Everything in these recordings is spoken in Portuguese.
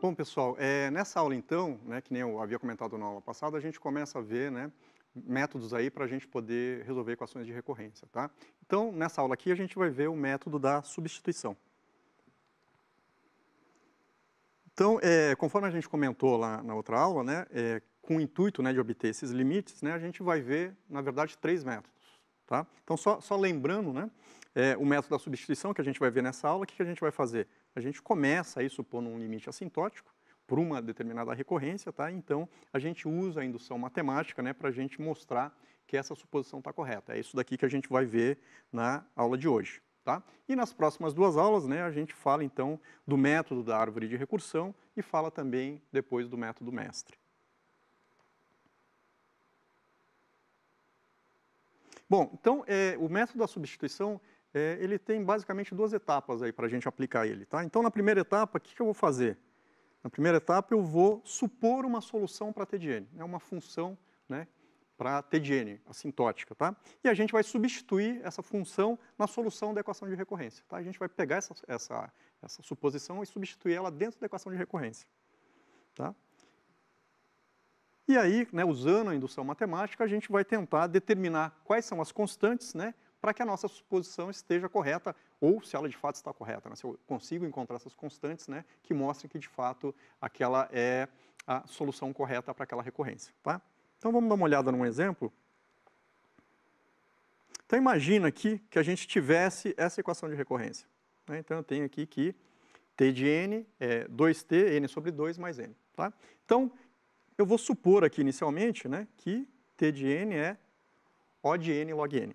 Bom, pessoal, é, nessa aula então, né, que nem eu havia comentado na aula passada, a gente começa a ver né, métodos aí para a gente poder resolver equações de recorrência. Tá? Então, nessa aula aqui, a gente vai ver o método da substituição. Então, é, conforme a gente comentou lá na outra aula, né, é, com o intuito né, de obter esses limites, né, a gente vai ver, na verdade, três métodos. Tá? Então, só, só lembrando, né, é, o método da substituição que a gente vai ver nessa aula, o que, que a gente vai fazer? A gente começa aí supondo um limite assintótico por uma determinada recorrência, tá? então a gente usa a indução matemática né, para a gente mostrar que essa suposição está correta. É isso daqui que a gente vai ver na aula de hoje. Tá? E nas próximas duas aulas né, a gente fala então do método da árvore de recursão e fala também depois do método mestre. Bom, então é, o método da substituição é, ele tem basicamente duas etapas aí para a gente aplicar ele, tá? Então na primeira etapa, o que, que, eu vou fazer? Na primeira etapa eu vou supor uma solução para t de n, é né? uma função, né? Para t de n, assintótica, tá? E a gente vai substituir essa função na solução da equação de recorrência, tá? A gente vai pegar essa, essa, essa suposição e substituir ela dentro da equação de recorrência, tá? E aí, né, usando a indução matemática, a gente vai tentar determinar quais são as constantes né, para que a nossa suposição esteja correta ou se ela de fato está correta. Né? Se eu consigo encontrar essas constantes né, que mostrem que de fato aquela é a solução correta para aquela recorrência. Tá? Então vamos dar uma olhada num exemplo. Então imagina aqui que a gente tivesse essa equação de recorrência. Né? Então eu tenho aqui que t de n é 2t, n sobre 2 mais n. Tá? Então, eu vou supor aqui inicialmente né, que T de n é O de n log n.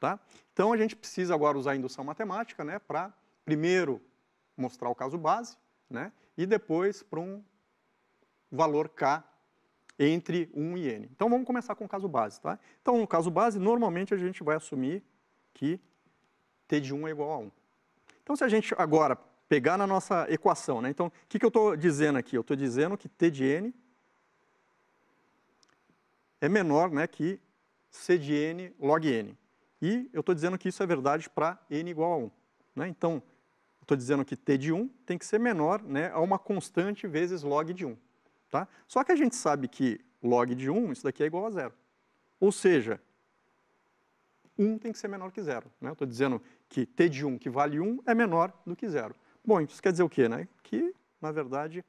Tá? Então, a gente precisa agora usar a indução matemática né, para, primeiro, mostrar o caso base né, e depois para um valor k entre 1 e n. Então, vamos começar com o caso base. Tá? Então, no caso base, normalmente a gente vai assumir que t de 1 é igual a 1. Então, se a gente agora pegar na nossa equação, né, então, o que, que eu estou dizendo aqui? Eu estou dizendo que t de n é menor né, que C de n log n. E eu estou dizendo que isso é verdade para n igual a 1. Né? Então, estou dizendo que t de 1 tem que ser menor né, a uma constante vezes log de 1. Tá? Só que a gente sabe que log de 1, isso daqui é igual a zero. Ou seja, 1 tem que ser menor que zero. Né? Estou dizendo que t de 1, que vale 1, é menor do que zero. Bom, isso quer dizer o quê? Né? Que, na verdade,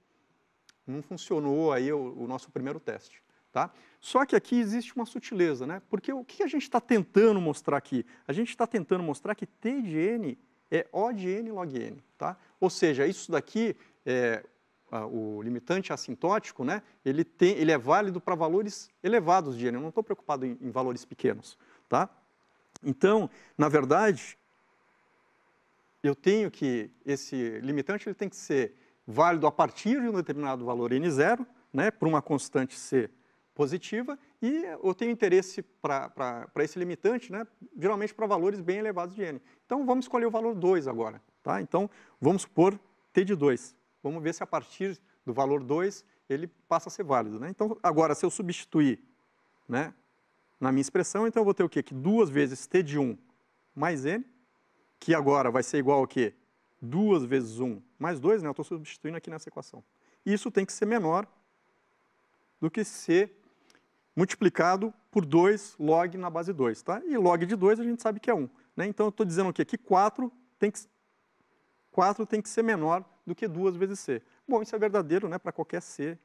não funcionou aí o, o nosso primeiro teste. Tá? Só que aqui existe uma sutileza, né? Porque o que a gente está tentando mostrar aqui? A gente está tentando mostrar que T de N é O de N log N, tá? Ou seja, isso daqui, é, o limitante assintótico, né? Ele, tem, ele é válido para valores elevados de N. Eu não estou preocupado em, em valores pequenos, tá? Então, na verdade, eu tenho que, esse limitante ele tem que ser válido a partir de um determinado valor N0, né? Para uma constante C positiva e eu tenho interesse para esse limitante, né, geralmente para valores bem elevados de N. Então, vamos escolher o valor 2 agora. Tá? Então, vamos supor T de 2. Vamos ver se a partir do valor 2 ele passa a ser válido. Né? Então, agora, se eu substituir né, na minha expressão, então eu vou ter o quê? Que duas vezes T de 1 mais N, que agora vai ser igual a quê? 2 vezes 1 mais 2, né? eu estou substituindo aqui nessa equação. Isso tem que ser menor do que C multiplicado por 2 log na base 2, tá? E log de 2 a gente sabe que é 1, né? Então eu estou dizendo aqui que 4 tem que, 4 tem que ser menor do que 2 vezes C. Bom, isso é verdadeiro, né, para qualquer C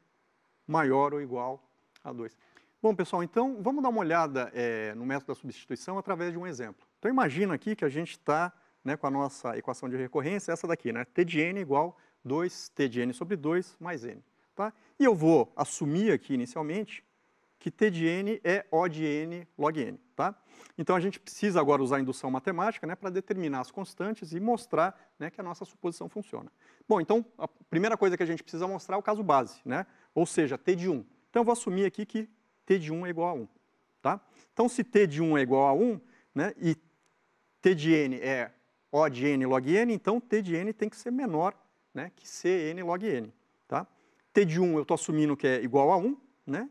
maior ou igual a 2. Bom, pessoal, então vamos dar uma olhada é, no método da substituição através de um exemplo. Então imagina aqui que a gente está né, com a nossa equação de recorrência, essa daqui, né, T de n igual 2 T de n sobre 2 mais n. Tá? E eu vou assumir aqui inicialmente que T de n é O de n log n. Tá? Então a gente precisa agora usar a indução matemática né, para determinar as constantes e mostrar né, que a nossa suposição funciona. Bom, então a primeira coisa que a gente precisa mostrar é o caso base, né? ou seja, T de 1. Então eu vou assumir aqui que T de 1 é igual a 1. Tá? Então se T de 1 é igual a 1 né, e T de n é O de n log n, então T de n tem que ser menor né, que Cn log n. Tá? T de 1 eu estou assumindo que é igual a 1, né?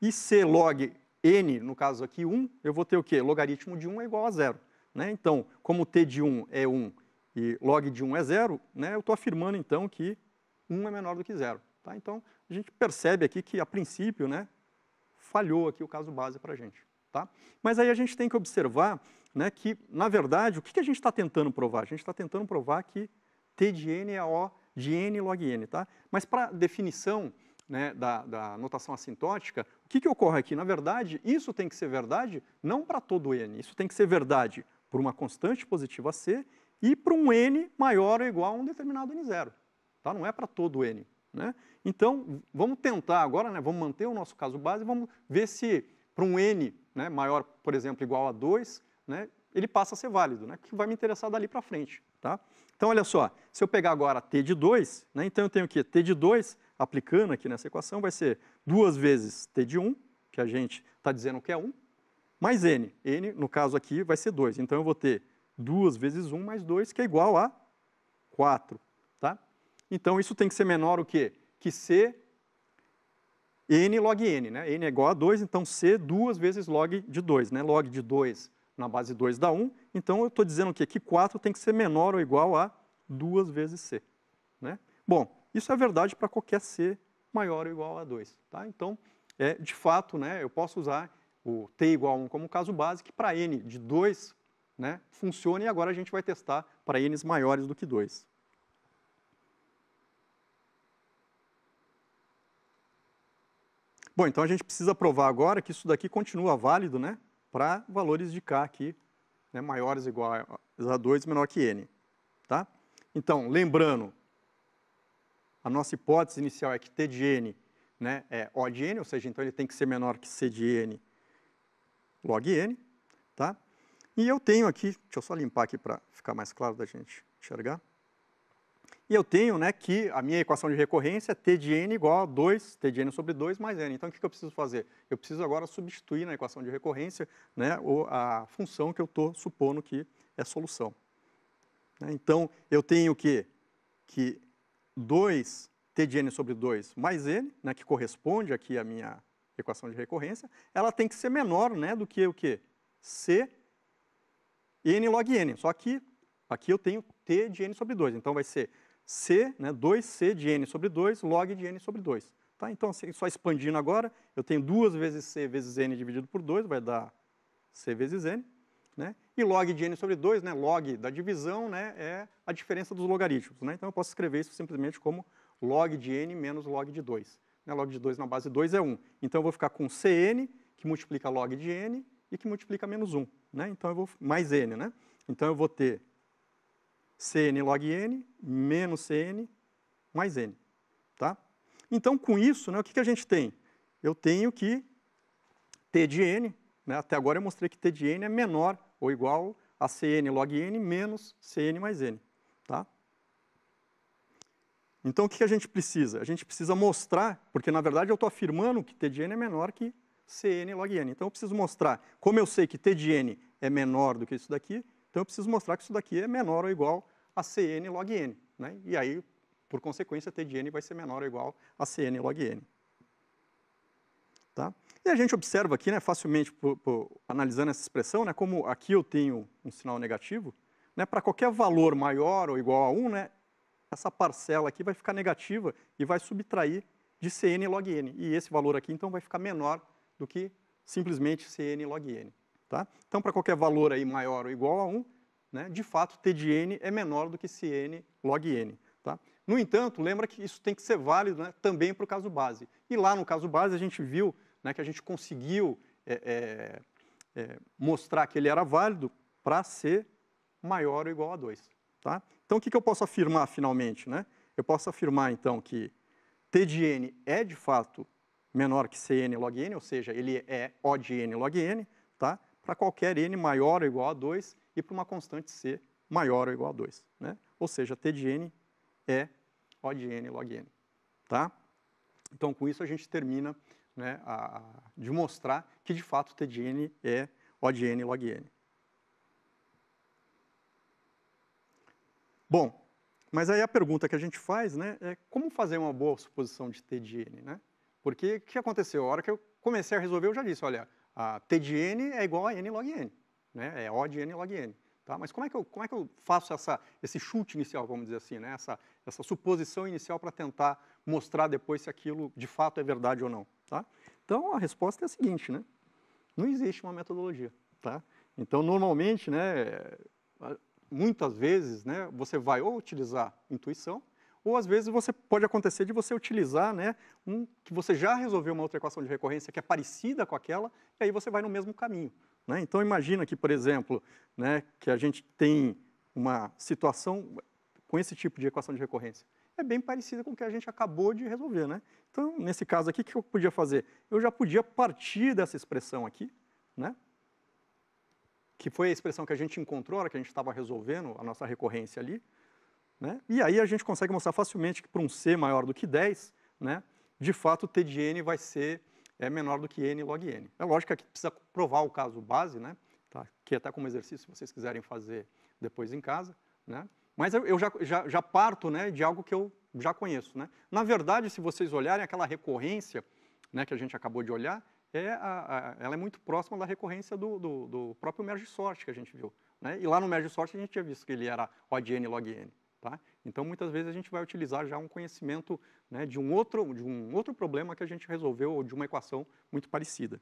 e C log n, no caso aqui 1, eu vou ter o quê? Logaritmo de 1 é igual a zero. Né? Então, como t de 1 é 1 e log de 1 é zero, né, eu estou afirmando então que 1 é menor do que zero. Tá? Então, a gente percebe aqui que a princípio né, falhou aqui o caso base para a gente. Tá? Mas aí a gente tem que observar né, que, na verdade, o que, que a gente está tentando provar? A gente está tentando provar que t de n é O de n log n. Tá? Mas para definição né, da, da notação assintótica, que, que ocorre aqui? Na verdade, isso tem que ser verdade não para todo n, isso tem que ser verdade por uma constante positiva c e para um n maior ou igual a um determinado n zero. Tá? Não é para todo n. Né? Então, vamos tentar agora, né, vamos manter o nosso caso base, vamos ver se para um n né, maior, por exemplo, igual a 2, né, ele passa a ser válido, né, que vai me interessar dali para frente. Tá? Então, olha só, se eu pegar agora t de 2, né, então eu tenho o quê? t de 2 aplicando aqui nessa equação, vai ser duas vezes t de 1, que a gente está dizendo que é 1, mais n. n, no caso aqui, vai ser 2. Então, eu vou ter 2 vezes 1 mais 2, que é igual a 4. Tá? Então, isso tem que ser menor o quê? Que c n log n. Né? n é igual a 2, então c 2 vezes log de 2. Né? Log de 2 na base 2 dá 1. Então, eu estou dizendo o quê? Que 4 tem que ser menor ou igual a 2 vezes c. Né? Bom, isso é verdade para qualquer C maior ou igual a 2. Tá? Então, é, de fato, né, eu posso usar o t igual a 1 como caso base, que para n de 2 né, funciona e agora a gente vai testar para n's maiores do que 2. Bom, então a gente precisa provar agora que isso daqui continua válido né, para valores de k aqui né, maiores ou iguais a 2 menor que n. Tá? Então, lembrando, a nossa hipótese inicial é que T de N né, é O de N, ou seja, então ele tem que ser menor que C de N log N. Tá? E eu tenho aqui, deixa eu só limpar aqui para ficar mais claro da gente enxergar. E eu tenho né, que a minha equação de recorrência é t de n igual a 2, t de n sobre 2 mais n. Então, o que eu preciso fazer? Eu preciso agora substituir na equação de recorrência né, a função que eu estou supondo que é solução. Né? Então, eu tenho que, que 2, t de n sobre 2 mais n, né, que corresponde aqui à minha equação de recorrência, ela tem que ser menor né, do que o quê? c n log n. Só que aqui eu tenho t de n sobre 2, então vai ser c, né, 2c de n sobre 2 log de n sobre 2. Tá? Então, assim, só expandindo agora, eu tenho 2 vezes c vezes n dividido por 2, vai dar c vezes n. Né? E log de n sobre 2, né, log da divisão, né, é a diferença dos logaritmos. Né? Então eu posso escrever isso simplesmente como log de n menos log de 2. Né? Log de 2 na base 2 é 1. Então eu vou ficar com cn, que multiplica log de n e que multiplica menos 1. Né? Então eu vou, mais n, né? Então eu vou ter cn log n menos cn mais n. Tá? Então, com isso, né, o que, que a gente tem? Eu tenho que t de n, né, até agora eu mostrei que t de n é menor ou igual a Cn log n menos Cn mais n. Tá? Então, o que a gente precisa? A gente precisa mostrar, porque na verdade eu estou afirmando que T de n é menor que Cn log n. Então, eu preciso mostrar, como eu sei que T de n é menor do que isso daqui, então eu preciso mostrar que isso daqui é menor ou igual a Cn log n. Né? E aí, por consequência, T de n vai ser menor ou igual a Cn log n. E a gente observa aqui, né, facilmente, por, por, analisando essa expressão, né, como aqui eu tenho um sinal negativo, né, para qualquer valor maior ou igual a 1, né, essa parcela aqui vai ficar negativa e vai subtrair de Cn log n. E esse valor aqui, então, vai ficar menor do que simplesmente Cn log n. Tá? Então, para qualquer valor aí maior ou igual a 1, né, de fato, T de n é menor do que Cn log n. Tá? No entanto, lembra que isso tem que ser válido né, também para o caso base. E lá no caso base, a gente viu né, que a gente conseguiu é, é, é, mostrar que ele era válido para ser maior ou igual a 2. Tá? Então, o que, que eu posso afirmar, finalmente? Né? Eu posso afirmar, então, que T de n é, de fato, menor que Cn log n, ou seja, ele é O de n log n, tá? para qualquer n maior ou igual a 2 e para uma constante C maior ou igual a 2. Né? Ou seja, T de n é O de n log n. Tá? Então, com isso, a gente termina né, a, a, de mostrar que de fato o TDN é O de N log N. Bom, mas aí a pergunta que a gente faz né, é como fazer uma boa suposição de T de N, né? Porque o que aconteceu? A hora que eu comecei a resolver, eu já disse, olha, a T de N é igual a N log N, né? É O de N log N, tá? Mas como é que eu, como é que eu faço essa, esse chute inicial, vamos dizer assim, né? Essa, essa suposição inicial para tentar mostrar depois se aquilo de fato é verdade ou não? Tá? Então, a resposta é a seguinte, né? Não existe uma metodologia, tá? Então, normalmente, né, muitas vezes, né, você vai ou utilizar intuição, ou às vezes você pode acontecer de você utilizar, né, um que você já resolveu uma outra equação de recorrência que é parecida com aquela, e aí você vai no mesmo caminho, né? Então, imagina que, por exemplo, né, que a gente tem uma situação com esse tipo de equação de recorrência é bem parecida com o que a gente acabou de resolver, né? Então, nesse caso aqui, o que eu podia fazer? Eu já podia partir dessa expressão aqui, né? Que foi a expressão que a gente encontrou na hora que a gente estava resolvendo a nossa recorrência ali, né? E aí a gente consegue mostrar facilmente que para um C maior do que 10, né? De fato, T de N vai ser é menor do que N log N. É lógico que precisa provar o caso base, né? Tá? Que é até como exercício, se vocês quiserem fazer depois em casa, né? Mas eu já, já, já parto né, de algo que eu já conheço. Né? Na verdade, se vocês olharem aquela recorrência né, que a gente acabou de olhar, é a, a, ela é muito próxima da recorrência do, do, do próprio merge sort que a gente viu. Né? E lá no merge sort a gente tinha visto que ele era odd n log n. Tá? Então, muitas vezes a gente vai utilizar já um conhecimento né, de, um outro, de um outro problema que a gente resolveu ou de uma equação muito parecida.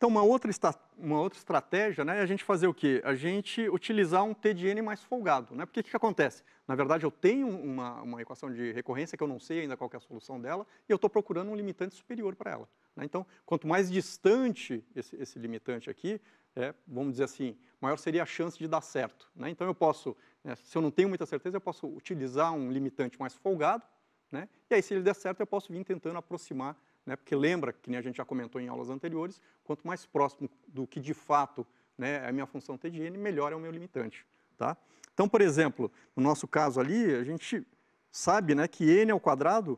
Então, uma outra, uma outra estratégia né, é a gente fazer o quê? A gente utilizar um TDN mais folgado. Né? Porque o que, que acontece? Na verdade, eu tenho uma, uma equação de recorrência que eu não sei ainda qual é a solução dela e eu estou procurando um limitante superior para ela. Né? Então, quanto mais distante esse, esse limitante aqui, é, vamos dizer assim, maior seria a chance de dar certo. Né? Então, eu posso, né, se eu não tenho muita certeza, eu posso utilizar um limitante mais folgado, né? e aí, se ele der certo, eu posso vir tentando aproximar né, porque lembra, que a gente já comentou em aulas anteriores, quanto mais próximo do que de fato né, é a minha função t de n, melhor é o meu limitante. Tá? Então, por exemplo, no nosso caso ali, a gente sabe né, que n ao quadrado,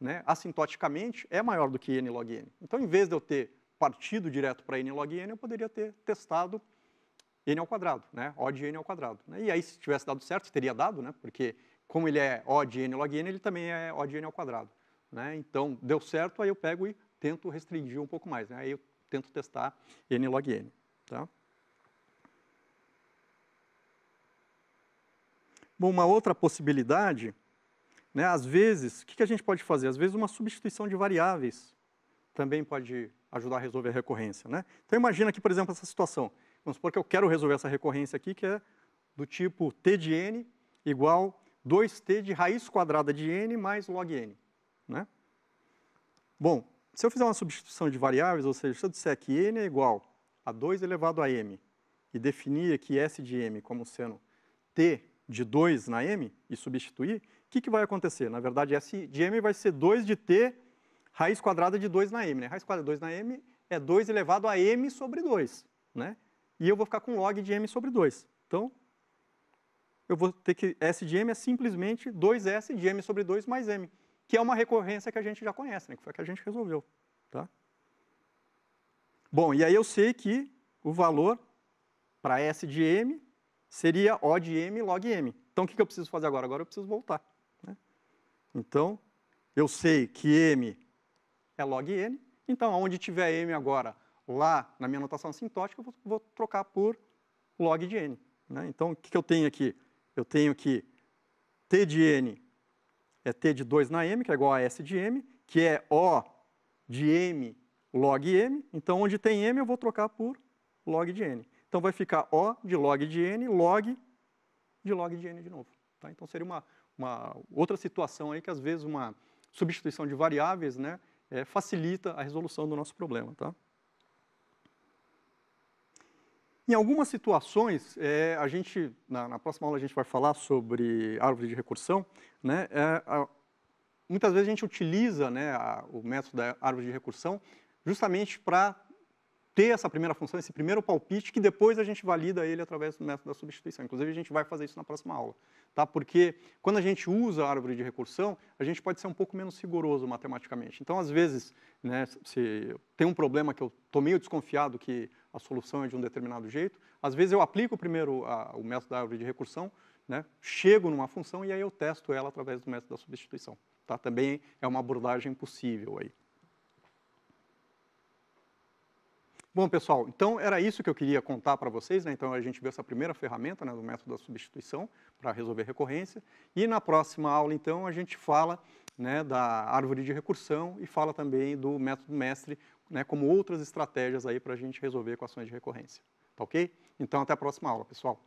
né, assintoticamente, é maior do que n log n. Então, em vez de eu ter partido direto para n log n, eu poderia ter testado n ao quadrado, né, o de n ao quadrado. Né? E aí, se tivesse dado certo, teria dado, né, porque como ele é o de n log n, ele também é o de n ao quadrado. Né? Então, deu certo, aí eu pego e tento restringir um pouco mais. Né? Aí eu tento testar n log n. Tá? Bom, uma outra possibilidade, né, às vezes, o que, a gente pode fazer? Às vezes uma substituição de variáveis também pode ajudar a resolver a recorrência. Né? Então imagina aqui, por exemplo, essa situação. Vamos supor que eu quero resolver essa recorrência aqui, que é do tipo t de n igual 2t de raiz quadrada de n mais log n. Né? Bom, se eu fizer uma substituição de variáveis, ou seja, se eu disser que n é igual a 2 elevado a m e definir aqui S de m como sendo t de 2 na m e substituir, o que, que vai acontecer? Na verdade, S de m vai ser 2 de t raiz quadrada de 2 na m. Né? Raiz quadrada de 2 na m é 2 elevado a m sobre 2. Né? E eu vou ficar com log de m sobre 2. Então, eu vou ter que S de m é simplesmente 2S de m sobre 2 mais m que é uma recorrência que a gente já conhece, né, que foi a que a gente resolveu. Tá? Bom, e aí eu sei que o valor para S de M seria O de M log M. Então, o que eu preciso fazer agora? Agora eu preciso voltar. Né? Então, eu sei que M é log N, então, onde tiver M agora, lá na minha notação sintótica, eu vou, trocar por log de N. Né? Então, o que eu tenho aqui? Eu tenho que T de N é T de 2 na M, que é igual a S de M, que é O de M log M. Então, onde tem M, eu vou trocar por log de N. Então, vai ficar O de log de N, log de log de N de novo. Tá? Então, seria uma, uma outra situação aí que, às vezes, uma substituição de variáveis né, é, facilita a resolução do nosso problema. Tá? Em algumas situações, é, a gente, na, na, próxima aula a gente vai falar sobre árvore de recursão, né? É, a, muitas vezes a gente utiliza né, a, o método da árvore de recursão justamente para ter essa primeira função, esse primeiro palpite, que depois a gente valida ele através do método da substituição. Inclusive, a gente vai fazer isso na próxima aula, tá? Porque quando a gente usa a árvore de recursão, a gente pode ser um pouco menos rigoroso matematicamente. Então, às vezes, né, se tem um problema que eu estou meio desconfiado que a solução é de um determinado jeito. Às vezes eu aplico primeiro a, o método da árvore de recursão, né, chego numa função e aí eu testo ela através do método da substituição. Tá? Também é uma abordagem possível aí. Bom, pessoal, então era isso que eu queria contar para vocês. Né? Então a gente viu essa primeira ferramenta né, do método da substituição para resolver recorrência. E na próxima aula, então, a gente fala né, da árvore de recursão e fala também do método mestre né, como outras estratégias aí para a gente resolver equações de recorrência. Tá ok? Então, até a próxima aula, pessoal.